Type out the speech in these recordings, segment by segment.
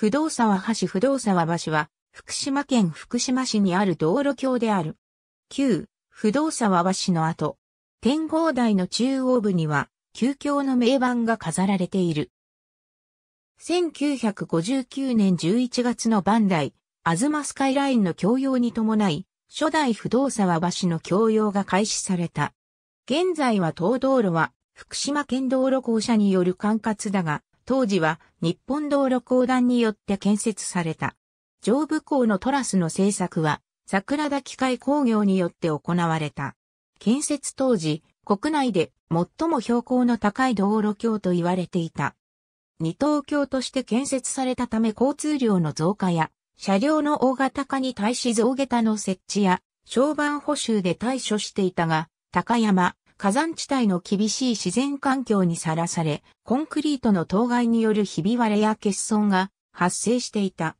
不動沢橋不動沢橋は、福島県福島市にある道路橋である。旧、不動沢橋の後、天候台の中央部には、旧橋の名板が飾られている。1959年11月のバンダイ、アズマスカイラインの供用に伴い、初代不動沢橋の供用が開始された。現在は東道路は、福島県道路公社による管轄だが、当時は日本道路公団によって建設された。上部港のトラスの製作は桜田機械工業によって行われた。建設当時、国内で最も標高の高い道路橋と言われていた。二等橋として建設されたため交通量の増加や、車両の大型化に対し増下駄の設置や、商売補修で対処していたが、高山、火山地帯の厳しい自然環境にさらされ、コンクリートの当該によるひび割れや欠損が発生していた。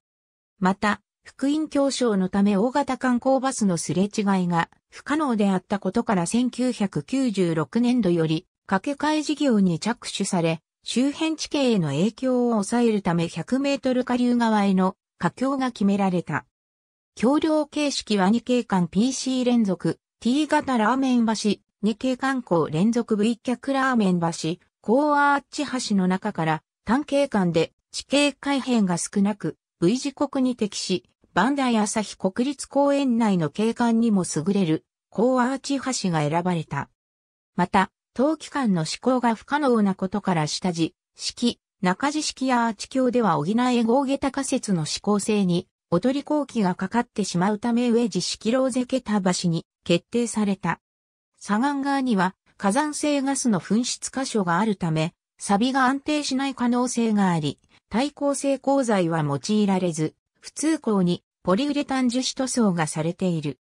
また、福音協商のため大型観光バスのすれ違いが不可能であったことから1996年度より掛け替え事業に着手され、周辺地形への影響を抑えるため100メートル下流側への架橋が決められた。橋梁形式は2景間 PC 連続 T 型ラーメン橋二景観光連続 V 脚ラーメン橋、高アーチ橋の中から単景観で地形改変が少なく V 字国に適し、バンダイ朝日国立公園内の景観にも優れる高アーチ橋が選ばれた。また、冬期間の施行が不可能なことから下地、式、中地式やアーチ橋では補え合下高説の施行性に、おとり後期がかかってしまうため上地式ローゼケタ橋に決定された。砂岩側には火山性ガスの噴出箇所があるため、サビが安定しない可能性があり、耐候性鋼材は用いられず、普通鋼にポリウレタン樹脂塗装がされている。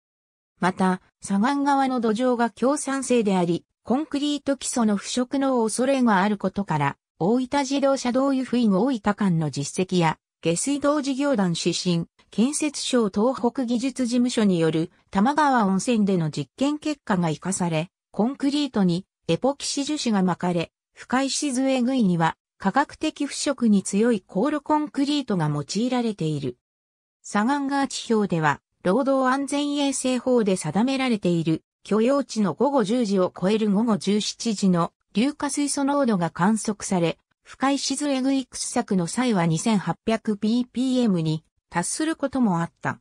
また、砂岩側の土壌が強酸性であり、コンクリート基礎の腐食の恐れがあることから、大分自動車道湯布院大分間の実績や、下水道事業団指針、建設省東北技術事務所による玉川温泉での実験結果が活かされ、コンクリートにエポキシ樹脂が巻かれ、深い静具いには科学的腐食に強いール・コンクリートが用いられている。左岸ガー地表では、労働安全衛生法で定められている許容値の午後10時を超える午後17時の硫化水素濃度が観測され、深い静エグイ掘削の際は 2800ppm に達することもあった。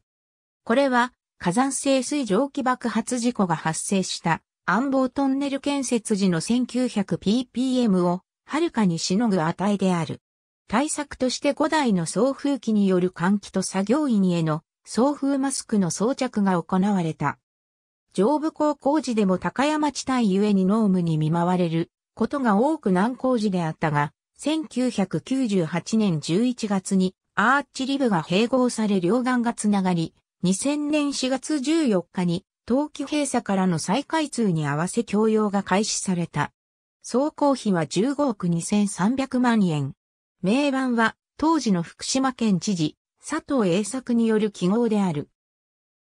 これは火山性水蒸気爆発事故が発生した暗房トンネル建設時の 1900ppm をはるかにしのぐ値である。対策として5台の送風機による換気と作業員への送風マスクの装着が行われた。上部港工事でも高山地帯ゆえに濃霧に見舞われることが多く難工事であったが、1998年11月にアーチリブが併合され両岸がつながり、2000年4月14日に、冬季閉鎖からの再開通に合わせ供用が開始された。総工費は15億2300万円。名盤は、当時の福島県知事、佐藤栄作による記号である。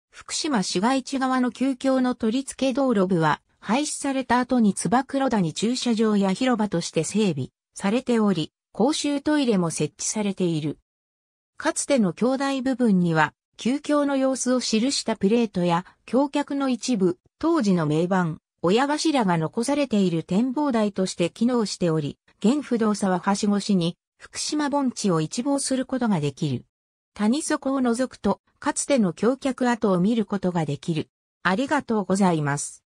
福島市街地側の急遽の取り付け道路部は、廃止された後につば黒田に駐車場や広場として整備されており、公衆トイレも設置されている。かつての兄弟部分には、旧教の様子を記したプレートや、橋脚の一部、当時の名板、親頭が残されている展望台として機能しており、現不動産は橋越しに、福島盆地を一望することができる。谷底を覗くと、かつての橋脚跡を見ることができる。ありがとうございます。